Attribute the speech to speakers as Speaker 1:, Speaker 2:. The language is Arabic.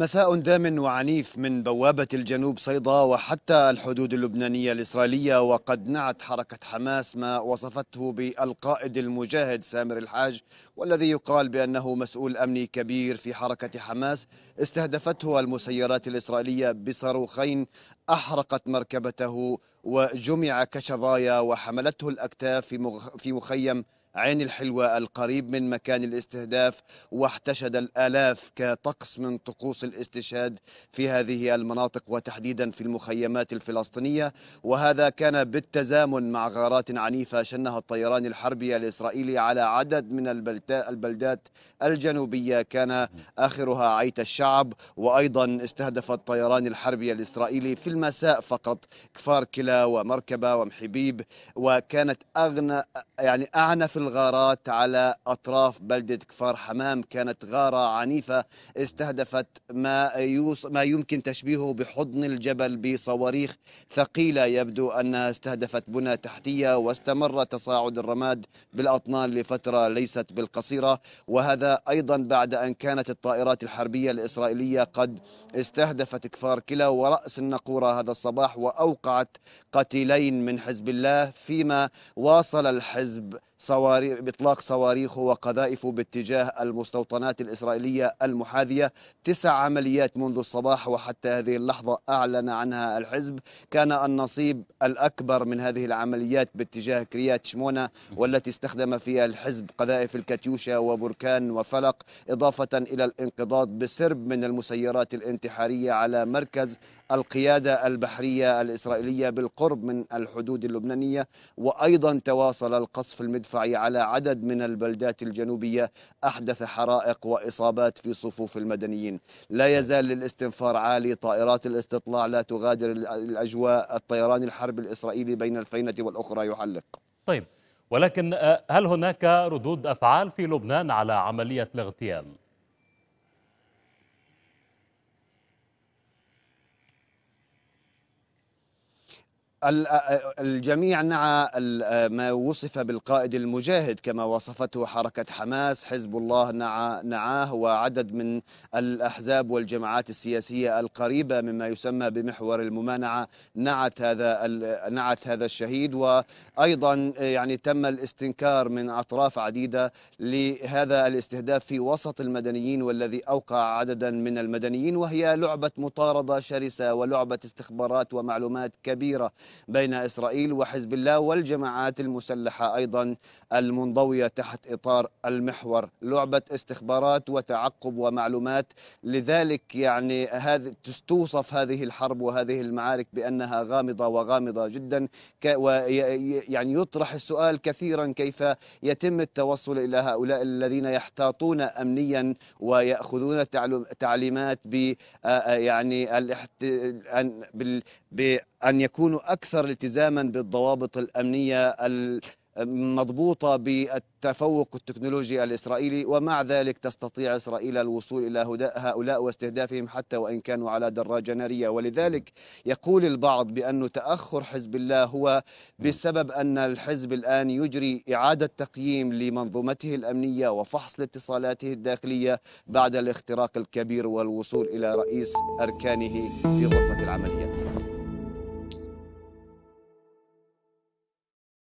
Speaker 1: مساء دام وعنيف من بوابة الجنوب صيدا وحتى الحدود اللبنانية الإسرائيلية وقد نعت حركة حماس ما وصفته بالقائد المجاهد سامر الحاج والذي يقال بأنه مسؤول أمني كبير في حركة حماس استهدفته المسيرات الإسرائيلية بصاروخين أحرقت مركبته وجمع كشظايا وحملته الأكتاف في مخيم عين الحلوة القريب من مكان الاستهداف واحتشد الآلاف كطقس من طقوس الاستشهاد في هذه المناطق وتحديدا في المخيمات الفلسطينية وهذا كان بالتزامن مع غارات عنيفة شنها الطيران الحربي الإسرائيلي على عدد من البلدات الجنوبية كان آخرها عيت الشعب وأيضا استهدف الطيران الحربي الإسرائيلي في المساء فقط كفار كلا ومركبة ومحبيب وكانت أغنى يعني أعنف الغارات على أطراف بلدة كفار حمام كانت غارة عنيفة استهدفت ما, يوص ما يمكن تشبيهه بحضن الجبل بصواريخ ثقيلة يبدو أنها استهدفت بنى تحتية واستمر تصاعد الرماد بالأطنان لفترة ليست بالقصيرة وهذا أيضا بعد أن كانت الطائرات الحربية الإسرائيلية قد استهدفت كفار كلا ورأس النقورة هذا الصباح وأوقعت قتيلين من حزب الله فيما واصل الحزب صواريخ باطلاق صواريخه وقذائفه باتجاه المستوطنات الاسرائيليه المحاذيه، تسع عمليات منذ الصباح وحتى هذه اللحظه اعلن عنها الحزب، كان النصيب الاكبر من هذه العمليات باتجاه كريات شمونه والتي استخدم فيها الحزب قذائف الكاتيوشا وبركان وفلق، اضافه الى الانقضاض بسرب من المسيرات الانتحاريه على مركز القياده البحريه الاسرائيليه بالقرب من الحدود اللبنانيه، وايضا تواصل القصف المدفع المدفع على عدد من البلدات الجنوبية أحدث حرائق وإصابات في صفوف المدنيين لا نعم. يزال الاستنفار عالي طائرات الاستطلاع لا تغادر الأجواء الطيران الحرب الإسرائيلي بين الفينة والأخرى يعلق طيب ولكن آه، هل هناك ردود أفعال في لبنان على عملية الاغتيال؟ الجميع نعى ما وصف بالقائد المجاهد كما وصفته حركة حماس حزب الله نعى نعاه وعدد من الأحزاب والجماعات السياسية القريبة مما يسمى بمحور الممانعة نعت هذا نعت هذا الشهيد وأيضا يعني تم الاستنكار من أطراف عديدة لهذا الاستهداف في وسط المدنيين والذي أوقع عددا من المدنيين وهي لعبة مطاردة شرسة ولعبة استخبارات ومعلومات كبيرة بين إسرائيل وحزب الله والجماعات المسلحة أيضا المنضوية تحت إطار المحور لعبة استخبارات وتعقب ومعلومات لذلك يعني هذه توصف هذه الحرب وهذه المعارك بأنها غامضة وغامضة جدا يعني يطرح السؤال كثيرا كيف يتم التوصل إلى هؤلاء الذين يحتاطون أمنيا ويأخذون تعليمات ب يعني الاحت... بال... أن يكونوا أكثر التزاما بالضوابط الأمنية المضبوطه بالتفوق التكنولوجي الإسرائيلي ومع ذلك تستطيع إسرائيل الوصول إلى هؤلاء واستهدافهم حتى وإن كانوا على دراجة نارية ولذلك يقول البعض بأن تأخر حزب الله هو بسبب أن الحزب الآن يجري إعادة تقييم لمنظومته الأمنية وفحص لاتصالاته الداخلية بعد الاختراق الكبير والوصول إلى رئيس أركانه في غرفة العمليات